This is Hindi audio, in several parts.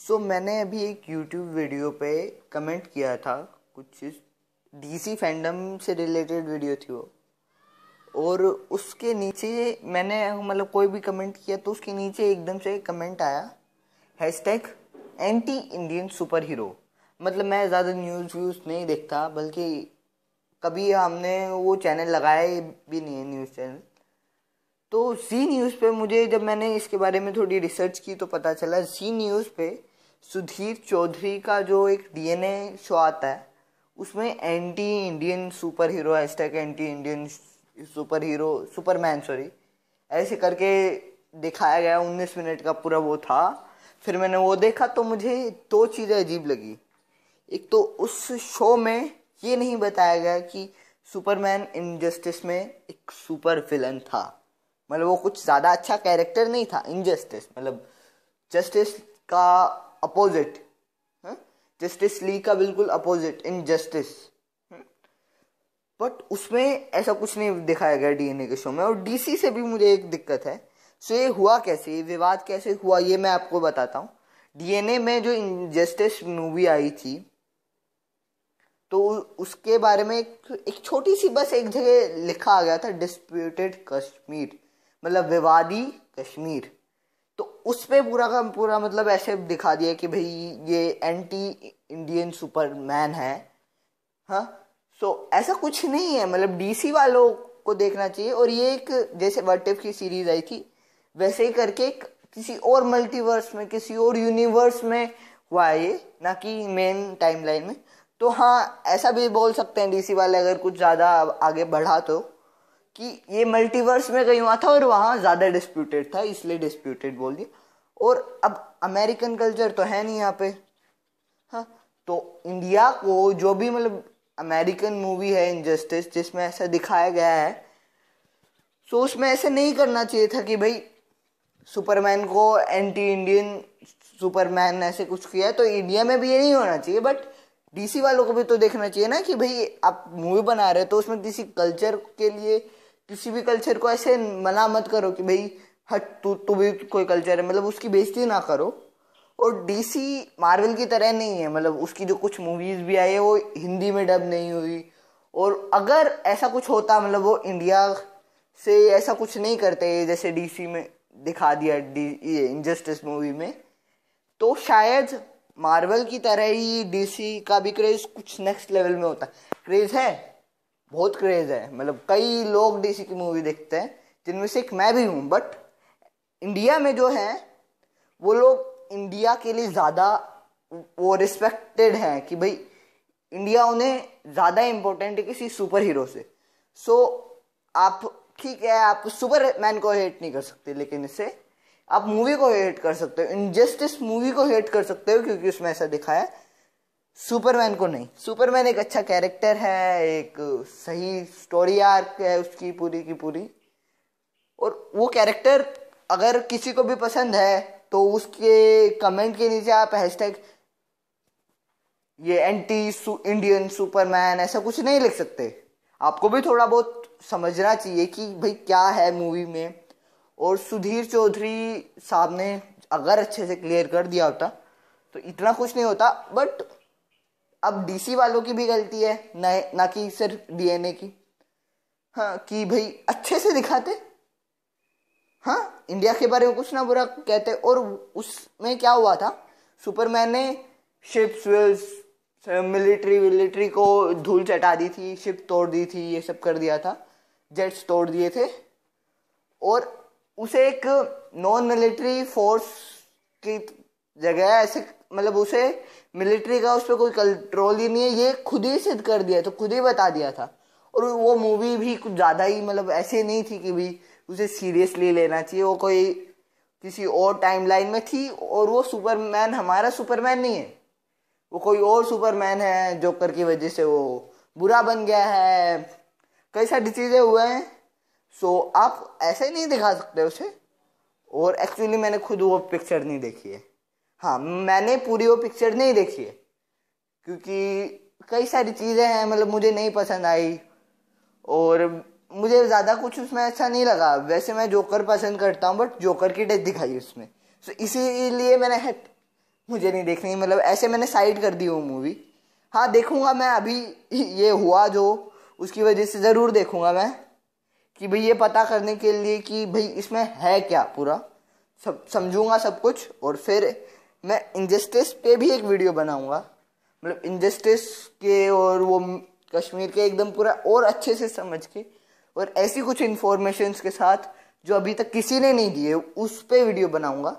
सो so, मैंने अभी एक यूट्यूब वीडियो पे कमेंट किया था कुछ डीसी फैंडम से रिलेटेड वीडियो थी वो और उसके नीचे मैंने मतलब कोई भी कमेंट किया तो उसके नीचे एकदम से कमेंट आया hashtag anti Indian superhero मतलब मैं ज़्यादा न्यूज़ व्यूज़ नहीं देखता बल्कि कभी हमने वो चैनल लगाए भी नहीं है न्यूज़ चैनल तो जी न्यूज़ पे मुझे जब मैंने इसके बारे में थोड़ी रिसर्च की तो पता चला जी न्यूज़ पे सुधीर चौधरी का जो एक डीएनए शो आता है उसमें anti Indian superhero hashtag anti Indian superhero Superman sorry ऐसे करके दिखाया गया उन्नीस मिनट का पूरा वो था फिर मैंने वो देखा तो मुझे दो चीज़ें अजीब लगी एक तो उस शो में ये नहीं बताया गया कि सुपरमैन इनजस्टिस में एक सुपर विलन था मतलब वो कुछ ज़्यादा अच्छा कैरेक्टर नहीं था इनजस्टिस मतलब जस्टिस का अपोजिट जस्टिस ली का बिल्कुल अपोजिट इन जस्टिस बट उसमें ऐसा कुछ नहीं दिखाया गया डीएनए के शो में और डीसी से भी मुझे एक दिक्कत है सो ये हुआ कैसे ये विवाद कैसे हुआ ये मैं आपको बताता हूँ डीएनए में जो इनजस्टिस मूवी आई थी तो उसके बारे में एक, एक छोटी सी बस एक जगह लिखा आ गया था डिस्प्यूटेड कश्मीर मतलब विवादी कश्मीर तो उस पर पूरा का पूरा मतलब ऐसे दिखा दिया कि भाई ये एंटी इंडियन सुपरमैन है हाँ सो so, ऐसा कुछ नहीं है मतलब डीसी वालों को देखना चाहिए और ये एक जैसे वर्टिव की सीरीज आई थी वैसे ही करके किसी और मल्टीवर्स में किसी और यूनिवर्स में हुआ है ये ना कि मेन टाइमलाइन में तो हाँ ऐसा भी बोल सकते हैं डीसी वाले अगर कुछ ज़्यादा आगे बढ़ा तो कि ये मल्टीवर्स में कहीं हुआ था और वहाँ ज़्यादा डिस्प्यूटेड था इसलिए डिस्प्यूटेड बोल दिया और अब अमेरिकन कल्चर तो है नहीं यहाँ पे हाँ तो इंडिया को जो भी मतलब अमेरिकन मूवी है इनजस्टिस जिसमें ऐसा दिखाया गया है सो तो उसमें ऐसे नहीं करना चाहिए था कि भाई सुपरमैन को एंटी इंडियन सुपरमैन ऐसे कुछ किया है तो इंडिया में भी ये नहीं होना चाहिए बट डीसी वालों को भी तो देखना चाहिए ना कि भाई आप मूवी बना रहे हो तो उसमें किसी कल्चर के लिए किसी भी कल्चर को ऐसे मना मत करो कि भाई हट तू तू भी कोई कल्चर है मतलब उसकी बेइज्जती ना करो और डीसी मार्वल की तरह नहीं है मतलब उसकी जो कुछ मूवीज़ भी आई है वो हिंदी में डब नहीं हुई और अगर ऐसा कुछ होता मतलब वो इंडिया से ऐसा कुछ नहीं करते जैसे डीसी में दिखा दिया डी ये इनजस्टिस मूवी में तो शायद मार्वल की तरह ही डीसी का भी क्रेज़ कुछ नेक्स्ट लेवल में होता क्रेज़ है बहुत क्रेज़ है मतलब कई लोग डीसी की मूवी देखते हैं जिनमें से एक मैं भी हूँ बट इंडिया में जो है वो लोग इंडिया के लिए ज़्यादा वो रिस्पेक्टेड हैं कि भाई इंडिया उन्हें ज़्यादा इम्पोर्टेंट है किसी सुपर हीरो से सो so, आप ठीक है आप सुपर मैन को हेट नहीं कर सकते लेकिन इसे आप मूवी को हेट कर सकते हो इनजस्टिस मूवी को हेट कर सकते हो क्योंकि उसमें ऐसा दिखाया है सुपरमैन को नहीं सुपरमैन एक अच्छा कैरेक्टर है एक सही स्टोरी आर्क है उसकी पूरी की पूरी और वो कैरेक्टर अगर किसी को भी पसंद है तो उसके कमेंट के नीचे आप हैशटैग ये एंटी सु, इंडियन सुपरमैन ऐसा कुछ नहीं लिख सकते आपको भी थोड़ा बहुत समझना चाहिए कि भाई क्या है मूवी में और सुधीर चौधरी साहब ने अगर अच्छे से क्लियर कर दिया होता तो इतना कुछ नहीं होता बट अब डीसी वालों की भी गलती है ना ना कि सिर्फ डीएनए की हाँ कि भाई अच्छे से दिखाते हाँ इंडिया के बारे में कुछ ना बुरा कहते और उसमें क्या हुआ था सुपरमैन ने शिप्स मिलिट्री विलिट्री को धूल चटा दी थी शिप तोड़ दी थी ये सब कर दिया था जेट्स तोड़ दिए थे और उसे एक नॉन मिलिट्री फोर्स की जगह ऐसे मतलब उसे मिलिट्री का उस पर कोई कंट्रोल ही नहीं है ये खुद ही सिद्ध कर दिया तो खुद ही बता दिया था और वो मूवी भी कुछ ज़्यादा ही मतलब ऐसे नहीं थी कि भी उसे सीरियसली लेना चाहिए वो कोई किसी और टाइमलाइन में थी और वो सुपरमैन हमारा सुपरमैन नहीं है वो कोई और सुपरमैन है जोकर की वजह से वो बुरा बन गया है कई सारी चीज़ें हुए हैं सो आप ऐसे नहीं दिखा सकते उसे और एक्चुअली मैंने खुद वो पिक्चर नहीं देखी है हाँ मैंने पूरी वो पिक्चर नहीं देखी है क्योंकि कई सारी चीज़ें हैं मतलब मुझे नहीं पसंद आई और मुझे ज़्यादा कुछ उसमें अच्छा नहीं लगा वैसे मैं जोकर पसंद करता हूँ बट जोकर की डेथ दिखाई उसमें सो इसीलिए मैंने हट मुझे नहीं देखनी मतलब ऐसे मैंने साइड कर दी वो मूवी हाँ देखूँगा मैं अभी ये हुआ जो उसकी वजह से ज़रूर देखूँगा मैं कि भाई ये पता करने के लिए कि भाई इसमें है क्या पूरा सब समझूँगा सब कुछ और फिर मैं इंजस्टिस पे भी एक वीडियो बनाऊंगा मतलब इंजस्टिस के और वो कश्मीर के एकदम पूरा और अच्छे से समझ के और ऐसी कुछ इन्फॉर्मेशन के साथ जो अभी तक किसी ने नहीं दिए उस पर वीडियो बनाऊंगा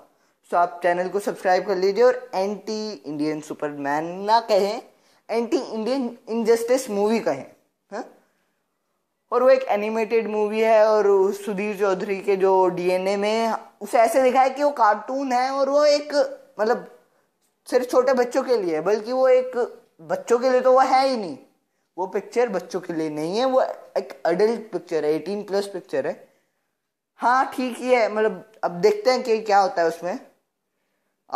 सो आप चैनल को सब्सक्राइब कर लीजिए और एंटी इंडियन सुपरमैन ना कहें एंटी इंडियन इनजस्टिस मूवी कहें हैं हाँ? और वो एक एनिमेटेड मूवी है और सुधीर चौधरी के जो डीएनए में उसे ऐसे दिखाया कि वो कार्टून है और वो एक मतलब सिर्फ छोटे बच्चों के लिए बल्कि वो एक बच्चों के लिए तो वो है ही नहीं वो पिक्चर बच्चों के लिए नहीं है वो एक अडल्ट पिक्चर है एटीन प्लस पिक्चर है हाँ ठीक ही है मतलब अब देखते हैं कि क्या होता है उसमें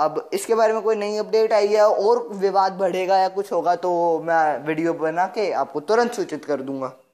अब इसके बारे में कोई नई अपडेट आई है और विवाद बढ़ेगा या कुछ होगा तो मैं वीडियो बना के आपको तुरंत सूचित कर दूंगा